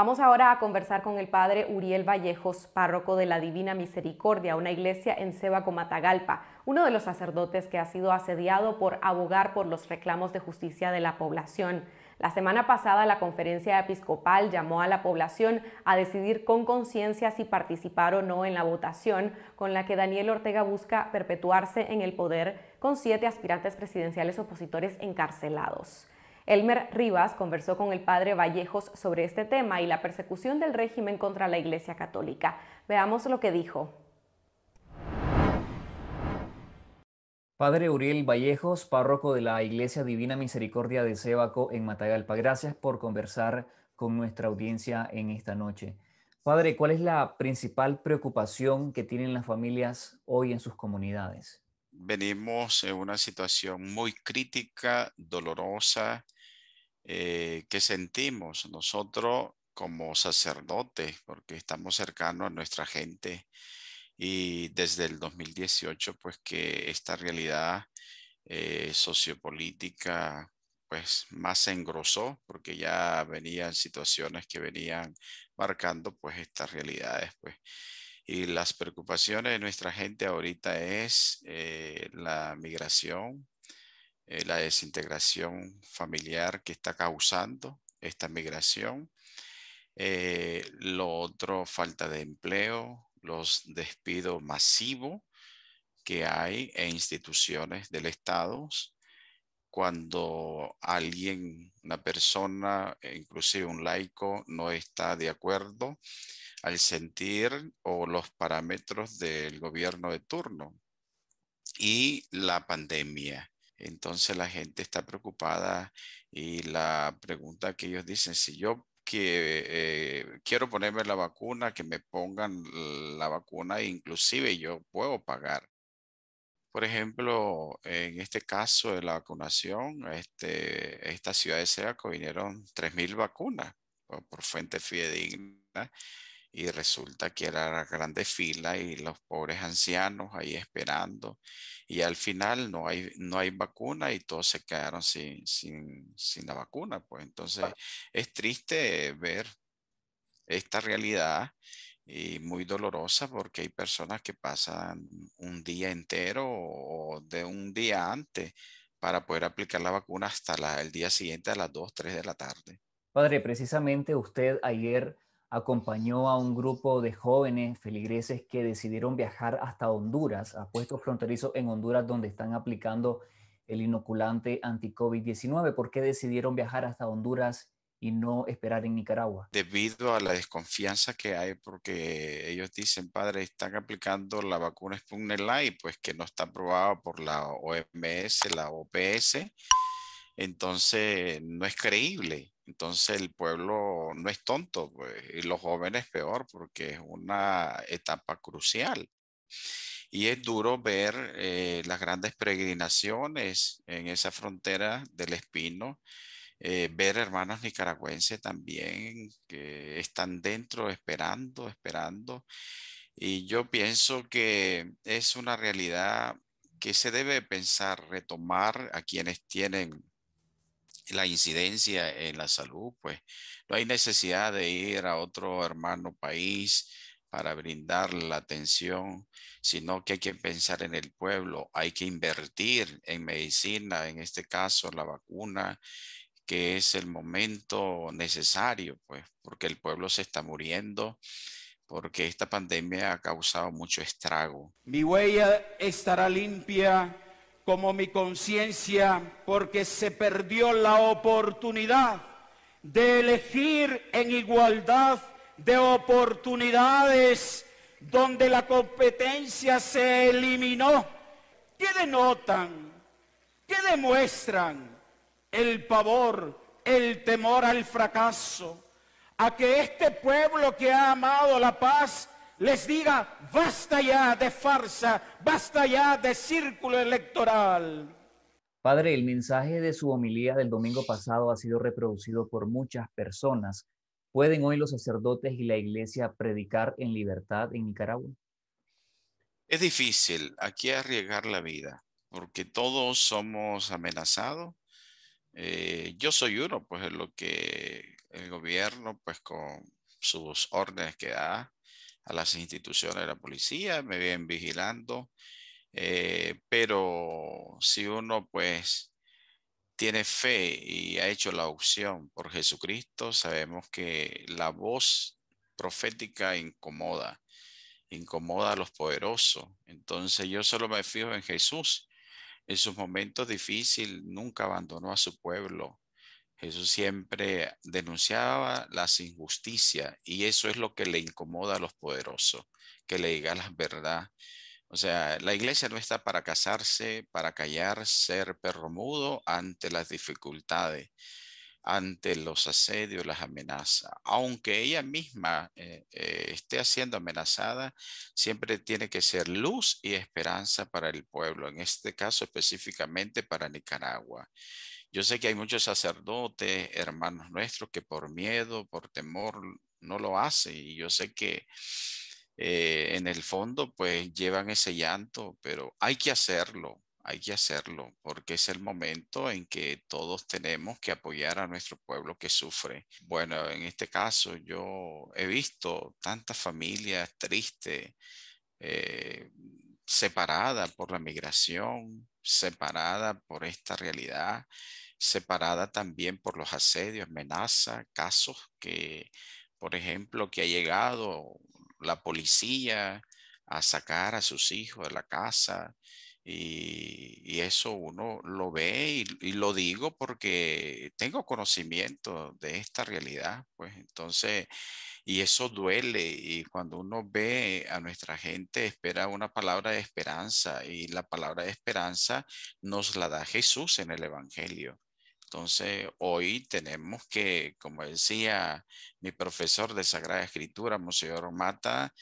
Vamos ahora a conversar con el padre Uriel Vallejos, párroco de la Divina Misericordia, una iglesia en Cebaco, Matagalpa, uno de los sacerdotes que ha sido asediado por abogar por los reclamos de justicia de la población. La semana pasada la conferencia episcopal llamó a la población a decidir con conciencia si participar o no en la votación con la que Daniel Ortega busca perpetuarse en el poder con siete aspirantes presidenciales opositores encarcelados. Elmer Rivas conversó con el padre Vallejos sobre este tema y la persecución del régimen contra la Iglesia Católica. Veamos lo que dijo. Padre Uriel Vallejos, párroco de la Iglesia Divina Misericordia de Sébaco en Matagalpa, gracias por conversar con nuestra audiencia en esta noche. Padre, ¿cuál es la principal preocupación que tienen las familias hoy en sus comunidades? venimos en una situación muy crítica, dolorosa, eh, que sentimos nosotros como sacerdotes, porque estamos cercanos a nuestra gente y desde el 2018, pues que esta realidad eh, sociopolítica pues más se engrosó porque ya venían situaciones que venían marcando pues estas realidades pues y las preocupaciones de nuestra gente ahorita es eh, la migración eh, la desintegración familiar que está causando esta migración. Eh, lo otro, falta de empleo, los despidos masivos que hay en instituciones del Estado. Cuando alguien, una persona, inclusive un laico, no está de acuerdo al sentir o los parámetros del gobierno de turno. Y la pandemia entonces la gente está preocupada y la pregunta que ellos dicen, si yo eh, quiero ponerme la vacuna, que me pongan la vacuna, inclusive yo puedo pagar. Por ejemplo, en este caso de la vacunación, este, esta ciudad de Seaco vinieron 3.000 vacunas por, por fuente fidedigna y resulta que era la gran fila y los pobres ancianos ahí esperando y al final no hay, no hay vacuna y todos se quedaron sin, sin, la vacuna. Pues entonces es triste ver esta realidad y muy dolorosa porque hay personas que pasan un día entero o de un día antes para poder aplicar la vacuna hasta el día siguiente a las 2, 3 de la tarde. Padre, precisamente usted ayer acompañó a un grupo de jóvenes feligreses que decidieron viajar hasta Honduras, a puestos fronterizos en Honduras donde están aplicando el inoculante anti-COVID-19. ¿Por qué decidieron viajar hasta Honduras y no esperar en Nicaragua? Debido a la desconfianza que hay, porque ellos dicen, padre, están aplicando la vacuna Sputnik Light, pues que no está aprobada por la OMS, la OPS, entonces no es creíble. Entonces el pueblo no es tonto, pues, y los jóvenes peor, porque es una etapa crucial. Y es duro ver eh, las grandes peregrinaciones en esa frontera del Espino, eh, ver hermanos nicaragüenses también que están dentro esperando, esperando. Y yo pienso que es una realidad que se debe pensar, retomar a quienes tienen la incidencia en la salud, pues no hay necesidad de ir a otro hermano país para brindar la atención, sino que hay que pensar en el pueblo, hay que invertir en medicina, en este caso la vacuna, que es el momento necesario, pues, porque el pueblo se está muriendo, porque esta pandemia ha causado mucho estrago. Mi huella estará limpia como mi conciencia porque se perdió la oportunidad de elegir en igualdad de oportunidades donde la competencia se eliminó. ¿Qué denotan? ¿Qué demuestran? El pavor, el temor al fracaso, a que este pueblo que ha amado la paz les diga, basta ya de farsa, basta ya de círculo electoral. Padre, el mensaje de su homilía del domingo pasado ha sido reproducido por muchas personas. ¿Pueden hoy los sacerdotes y la iglesia predicar en libertad en Nicaragua? Es difícil aquí arriesgar la vida, porque todos somos amenazados. Eh, yo soy uno, pues es lo que el gobierno, pues con sus órdenes que da, a las instituciones de la policía, me vienen vigilando, eh, pero si uno pues tiene fe y ha hecho la opción por Jesucristo, sabemos que la voz profética incomoda, incomoda a los poderosos. Entonces yo solo me fijo en Jesús. En sus momentos difíciles nunca abandonó a su pueblo. Jesús siempre denunciaba las injusticias y eso es lo que le incomoda a los poderosos, que le diga la verdad. O sea, la iglesia no está para casarse, para callar, ser perro mudo ante las dificultades ante los asedios, las amenazas. Aunque ella misma eh, eh, esté siendo amenazada, siempre tiene que ser luz y esperanza para el pueblo, en este caso específicamente para Nicaragua. Yo sé que hay muchos sacerdotes, hermanos nuestros, que por miedo, por temor, no lo hacen. Y yo sé que eh, en el fondo, pues llevan ese llanto, pero hay que hacerlo hay que hacerlo porque es el momento en que todos tenemos que apoyar a nuestro pueblo que sufre. Bueno, en este caso yo he visto tantas familias tristes, eh, separadas por la migración, separadas por esta realidad, separadas también por los asedios, amenazas, casos que, por ejemplo, que ha llegado la policía a sacar a sus hijos de la casa y, eso uno lo ve y, lo digo porque tengo conocimiento de esta realidad, pues entonces, y eso duele. Y cuando uno ve a nuestra gente, espera una palabra de esperanza y la palabra de esperanza nos la da Jesús en el Evangelio. Entonces, hoy tenemos que, como decía mi profesor de Sagrada Escritura, Monseñor Mata,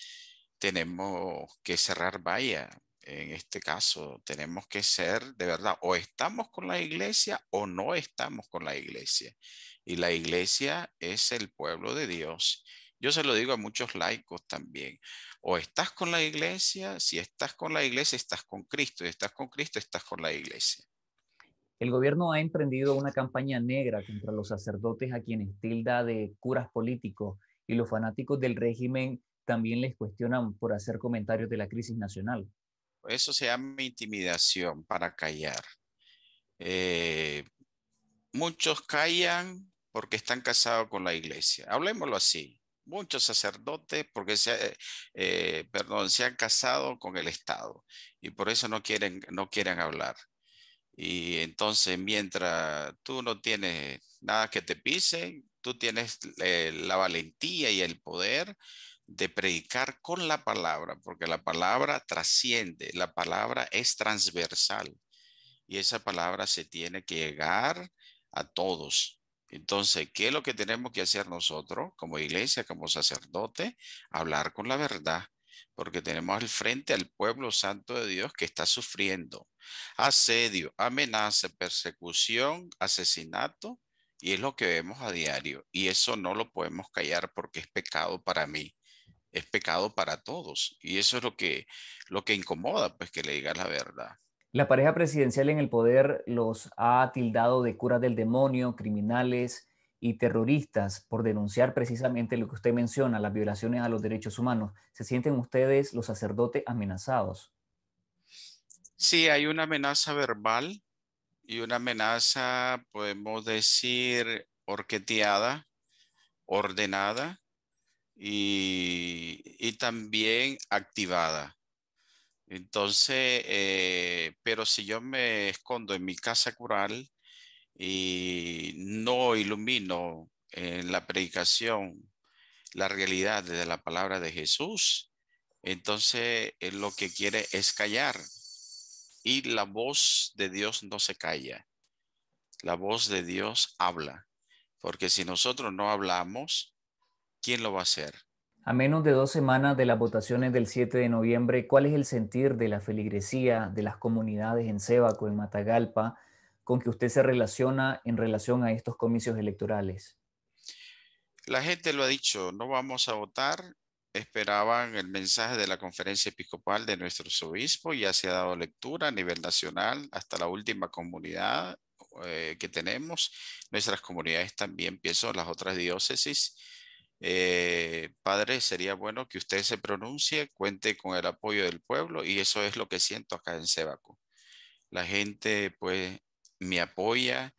tenemos que cerrar vaya en este caso tenemos que ser de verdad o estamos con la iglesia o no estamos con la iglesia. Y la iglesia es el pueblo de Dios. Yo se lo digo a muchos laicos también. O estás con la iglesia, si estás con la iglesia, estás con Cristo. y estás con Cristo, estás con la iglesia. El gobierno ha emprendido una campaña negra contra los sacerdotes a quienes tilda de curas políticos y los fanáticos del régimen también les cuestionan por hacer comentarios de la crisis nacional. Eso se llama intimidación para callar. Eh, muchos callan porque están casados con la iglesia. Hablemoslo así. Muchos sacerdotes porque se, eh, eh, perdón, se han casado con el Estado y por eso no quieren, no quieren hablar. Y entonces, mientras tú no tienes nada que te pisen, tú tienes eh, la valentía y el poder de predicar con la palabra, porque la palabra trasciende, la palabra es transversal y esa palabra se tiene que llegar a todos. Entonces, ¿qué es lo que tenemos que hacer nosotros como iglesia, como sacerdote? Hablar con la verdad, porque tenemos al frente al pueblo santo de Dios que está sufriendo asedio, amenaza, persecución, asesinato y es lo que vemos a diario. Y eso no lo podemos callar porque es pecado para mí. Es pecado para todos. Y eso es lo que, lo que incomoda, pues que le digas la verdad. La pareja presidencial en el poder los ha tildado de curas del demonio, criminales y terroristas por denunciar precisamente lo que usted menciona, las violaciones a los derechos humanos. ¿Se sienten ustedes, los sacerdotes, amenazados? Sí, hay una amenaza verbal y una amenaza, podemos decir, orqueteada, ordenada y, también activada. Entonces, eh, pero si yo me escondo en mi casa cural y no ilumino en la predicación la realidad de la palabra de Jesús, entonces eh, lo que quiere es callar y la voz de Dios no se calla. La voz de Dios habla, porque si nosotros no hablamos, ¿quién lo va a hacer? A menos de dos semanas de las votaciones del 7 de noviembre, ¿cuál es el sentir de la feligresía, de las comunidades en Cebaco, en Matagalpa, con que usted se relaciona en relación a estos comicios electorales? La gente lo ha dicho, no vamos a votar esperaban el mensaje de la conferencia episcopal de nuestro obispos. Ya se ha dado lectura a nivel nacional hasta la última comunidad eh, que tenemos. Nuestras comunidades también, pienso, las otras diócesis. Eh, padre, sería bueno que usted se pronuncie, cuente con el apoyo del pueblo y eso es lo que siento acá en Sebaco. La gente pues me apoya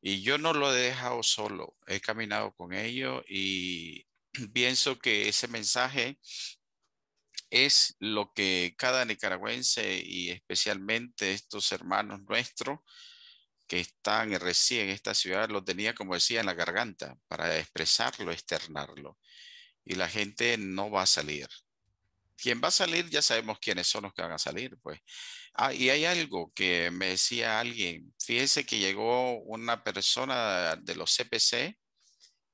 y yo no lo he dejado solo, he caminado con ellos y pienso que ese mensaje es lo que cada nicaragüense y especialmente estos hermanos nuestros que están recién en esta ciudad lo tenía, como decía, en la garganta para expresarlo, externarlo. Y la gente no va a salir. Quien va a salir, ya sabemos quiénes son los que van a salir, pues. Ah, y hay algo que me decía alguien. Fíjese que llegó una persona de los CPC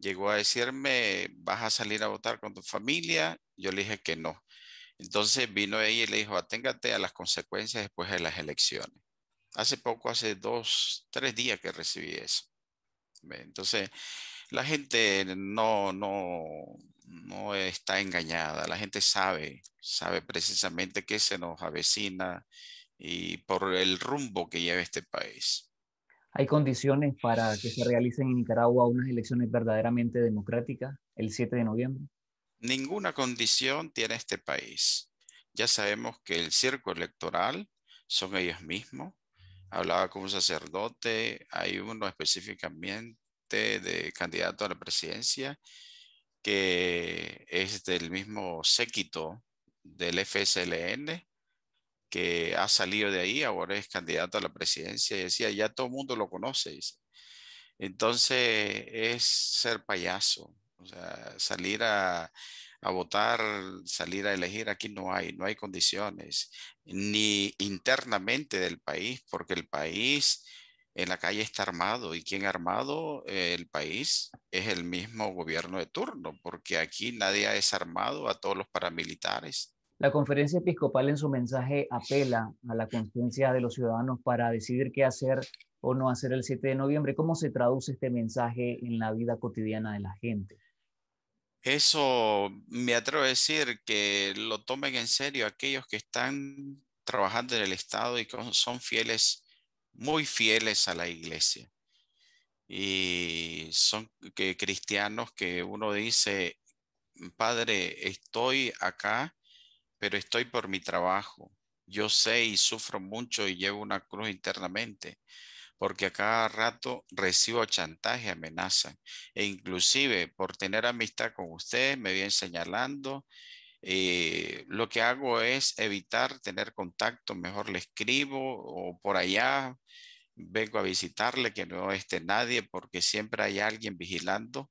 llegó a decirme, ¿vas a salir a votar con tu familia? Yo le dije que no. Entonces vino ahí y le dijo, aténgate a las consecuencias después de las elecciones. Hace poco, hace dos, tres días que recibí eso. Entonces, la gente no, no, no está engañada, la gente sabe, sabe precisamente qué se nos avecina y por el rumbo que lleva este país hay condiciones para que se realicen en Nicaragua unas elecciones verdaderamente democráticas el 7 de noviembre? Ninguna condición tiene este país. Ya sabemos que el circo electoral son ellos mismos. Hablaba con un sacerdote, hay uno específicamente de candidato a la presidencia que es del mismo séquito del FSLN que ha salido de ahí, ahora es candidato a la presidencia, y decía, ya todo el mundo lo conoce, dice. Entonces es ser payaso, o salir a, votar, salir a elegir, aquí no hay, no hay condiciones, ni internamente del país, porque el país en la calle está armado y quien ha armado eh, el país es el mismo gobierno de turno, porque aquí nadie ha desarmado a todos los paramilitares, la conferencia episcopal en su mensaje apela a la conciencia de los ciudadanos para decidir qué hacer o no hacer el 7 de noviembre. ¿Cómo se traduce este mensaje en la vida cotidiana de la gente? Eso me atrevo a decir que lo tomen en serio aquellos que están trabajando en el Estado y que son fieles, muy fieles a la iglesia. Y son que, cristianos que uno dice, padre, estoy acá pero estoy por mi trabajo. Yo sé y sufro mucho y llevo una cruz internamente, porque a cada rato recibo chantaje, amenaza, e inclusive por tener amistad con usted me vienen señalando. Eh, lo que hago es evitar tener contacto, mejor le escribo o por allá vengo a visitarle, que no esté nadie, porque siempre hay alguien vigilando.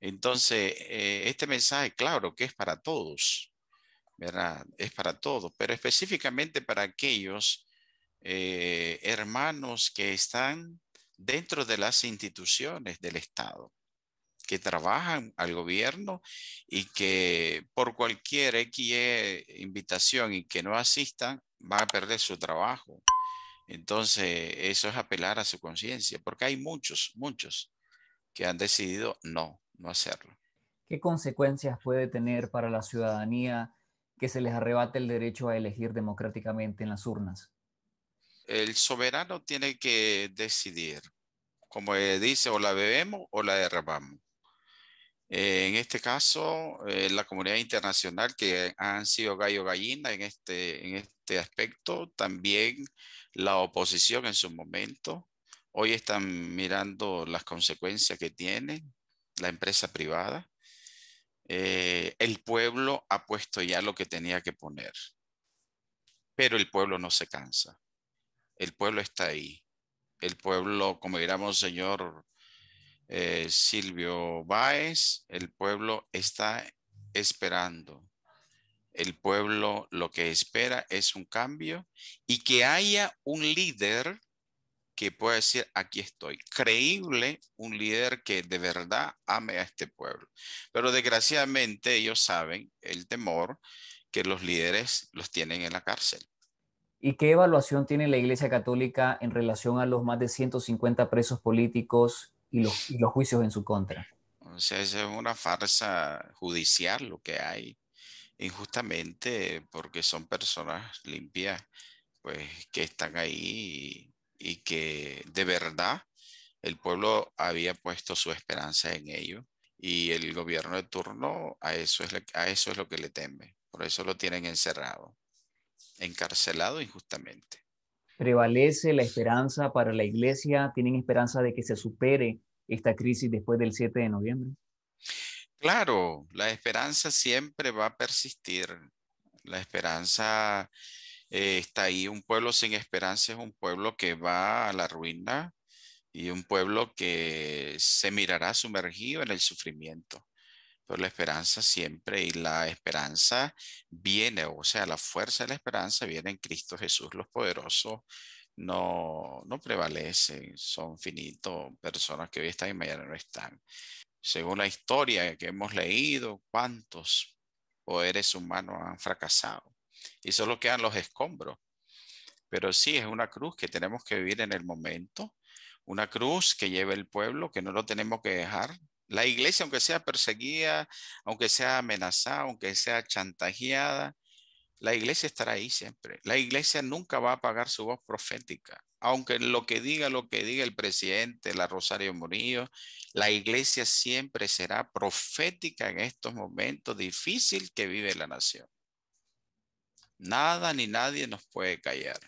Entonces, eh, este mensaje, claro, que es para todos, es para todos, pero específicamente para aquellos eh, hermanos que están dentro de las instituciones del Estado, que trabajan al gobierno y que por cualquier invitación y que no asistan, van a perder su trabajo. Entonces, eso es apelar a su conciencia, porque hay muchos, muchos que han decidido no, no hacerlo. ¿Qué consecuencias puede tener para la ciudadanía que se les arrebate el derecho a elegir democráticamente en las urnas? El soberano tiene que decidir, como eh, dice, o la bebemos o la derramamos. Eh, en este caso, eh, la comunidad internacional, que han sido gallo-gallina en este, en este aspecto, también la oposición en su momento, hoy están mirando las consecuencias que tiene la empresa privada eh, el pueblo ha puesto ya lo que tenía que poner, pero el pueblo no se cansa, el pueblo está ahí, el pueblo, como dirá señor eh, Silvio Báez, el pueblo está esperando. El pueblo lo que espera es un cambio y que haya un líder que pueda decir, aquí estoy. Creíble, un líder que de verdad ame a este pueblo. Pero desgraciadamente ellos saben el temor que los líderes los tienen en la cárcel. ¿Y qué evaluación tiene la Iglesia Católica en relación a los más de 150 presos políticos y los, juicios en su contra? O sea, es una farsa judicial lo que hay, injustamente, porque son personas limpias, pues, que están ahí y que de verdad el pueblo había puesto su esperanza en ello y el gobierno de turno a eso es, a eso es lo que le teme. Por eso lo tienen encerrado, encarcelado injustamente. Prevalece la esperanza para la iglesia. ¿Tienen esperanza de que se supere esta crisis después del 7 de noviembre? Claro, la esperanza siempre va a persistir. La esperanza eh, está ahí. Un pueblo sin esperanza es un pueblo que va a la ruina y un pueblo que se mirará sumergido en el sufrimiento. Pero la esperanza siempre y la esperanza viene, o sea, la fuerza de la esperanza viene en Cristo Jesús. Los poderosos no, no prevalecen, son finitos, personas que hoy están y mañana no están. Según la historia que hemos leído, ¿cuántos poderes humanos han fracasado? y solo quedan los escombros. Pero sí, es una cruz que tenemos que vivir en el momento, una cruz que lleva el pueblo, que no lo tenemos que dejar. La iglesia, aunque sea perseguida, aunque sea amenazada, aunque sea chantajeada, la iglesia estará ahí siempre. La iglesia nunca va a apagar su voz profética. Aunque lo que diga, lo que diga el presidente, la Rosario Murillo, la iglesia siempre será profética en estos momentos difíciles que vive la nación. Nada ni nadie nos puede callar.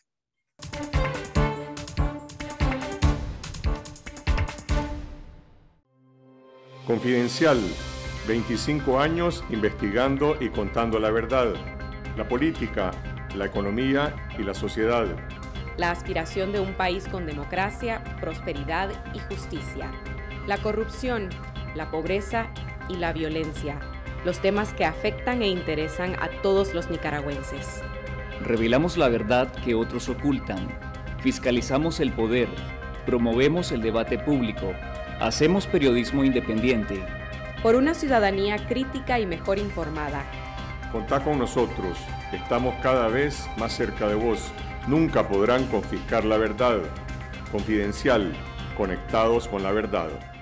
Confidencial, 25 años investigando y contando la verdad, la política, la economía y la sociedad. La aspiración de un país con democracia, prosperidad y justicia. La corrupción, la pobreza y la violencia los temas que afectan e interesan a todos los nicaragüenses. Revelamos la verdad que otros ocultan, fiscalizamos el poder, promovemos el debate público, hacemos periodismo independiente. Por una ciudadanía crítica y mejor informada. Contá con nosotros, estamos cada vez más cerca de vos. Nunca podrán confiscar la verdad. Confidencial, conectados con la verdad.